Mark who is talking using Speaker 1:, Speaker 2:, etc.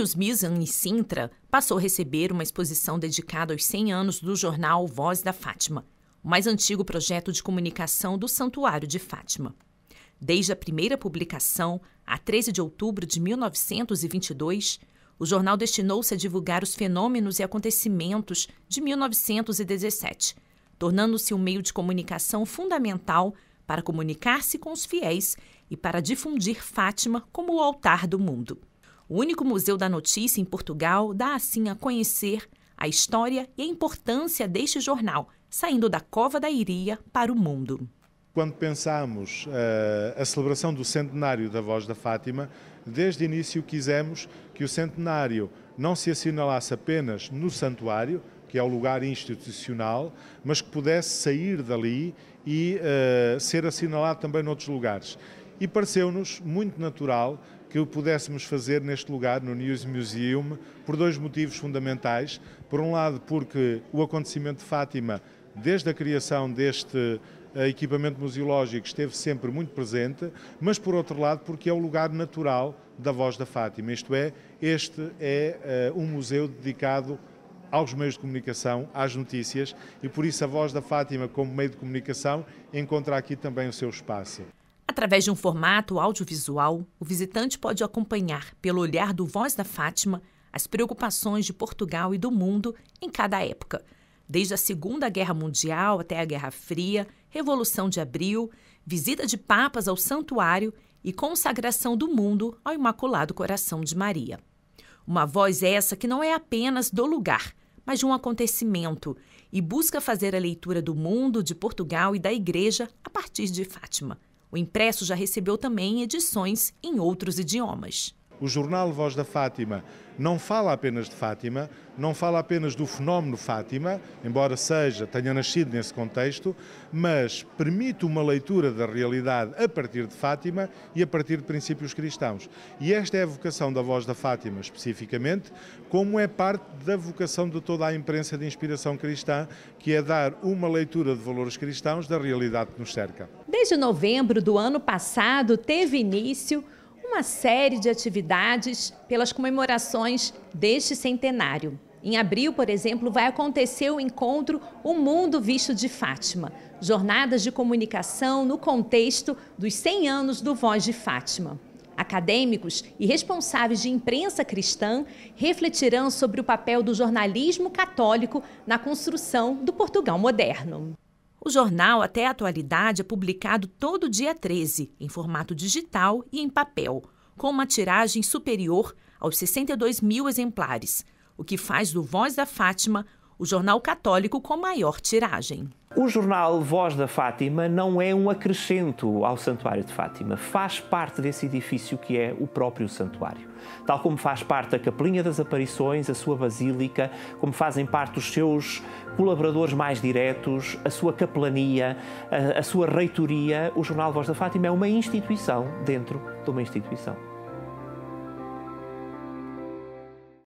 Speaker 1: Os Misan em Sintra, passou a receber uma exposição dedicada aos 100 anos do jornal Voz da Fátima, o mais antigo projeto de comunicação do Santuário de Fátima. Desde a primeira publicação, a 13 de outubro de 1922, o jornal destinou-se a divulgar os fenômenos e acontecimentos de 1917, tornando-se um meio de comunicação fundamental para comunicar-se com os fiéis e para difundir Fátima como o altar do mundo. O único museu da notícia em Portugal dá assim a conhecer a história e a importância deste jornal, saindo da cova da Iria para
Speaker 2: o mundo. Quando pensamos uh, a celebração do centenário da Voz da Fátima, desde o início quisemos que o centenário não se assinalasse apenas no santuário, que é o lugar institucional, mas que pudesse sair dali e uh, ser assinalado também noutros lugares e pareceu-nos muito natural que o pudéssemos fazer neste lugar, no News Museum, por dois motivos fundamentais. Por um lado, porque o acontecimento de Fátima, desde a criação deste eh, equipamento museológico, esteve sempre muito presente, mas por outro lado, porque é o lugar natural da voz da Fátima, isto é, este é uh, um museu dedicado aos meios de comunicação, às notícias, e por isso a voz da Fátima, como meio de comunicação, encontra aqui também o seu espaço.
Speaker 1: Através de um formato audiovisual, o visitante pode acompanhar, pelo olhar do Voz da Fátima, as preocupações de Portugal e do mundo em cada época, desde a Segunda Guerra Mundial até a Guerra Fria, Revolução de Abril, visita de papas ao santuário e consagração do mundo ao Imaculado Coração de Maria. Uma voz essa que não é apenas do lugar, mas de um acontecimento, e busca fazer a leitura do mundo, de Portugal e da Igreja a partir de Fátima. O impresso já recebeu também edições em outros idiomas.
Speaker 2: O jornal Voz da Fátima não fala apenas de Fátima, não fala apenas do fenómeno Fátima, embora seja, tenha nascido nesse contexto, mas permite uma leitura da realidade a partir de Fátima e a partir de princípios cristãos. E esta é a vocação da Voz da Fátima, especificamente, como é parte da vocação de toda a imprensa de inspiração cristã, que é dar uma leitura de valores cristãos da realidade que nos cerca.
Speaker 1: Desde novembro do ano passado, teve início uma série de atividades pelas comemorações deste centenário. Em abril, por exemplo, vai acontecer o encontro O Mundo Visto de Fátima, jornadas de comunicação no contexto dos 100 anos do Voz de Fátima. Acadêmicos e responsáveis de imprensa cristã refletirão sobre o papel do jornalismo católico na construção do Portugal moderno. O jornal Até a Atualidade é publicado todo dia 13, em formato digital e em papel, com uma tiragem superior aos 62 mil exemplares, o que faz do Voz da Fátima o jornal católico com maior tiragem.
Speaker 3: O jornal Voz da Fátima não é um acrescento ao Santuário de Fátima, faz parte desse edifício que é o próprio santuário. Tal como faz parte a Capelinha das Aparições, a sua basílica, como fazem parte os seus colaboradores mais diretos, a sua capelania, a, a sua reitoria, o jornal Voz da Fátima é uma instituição dentro de uma instituição.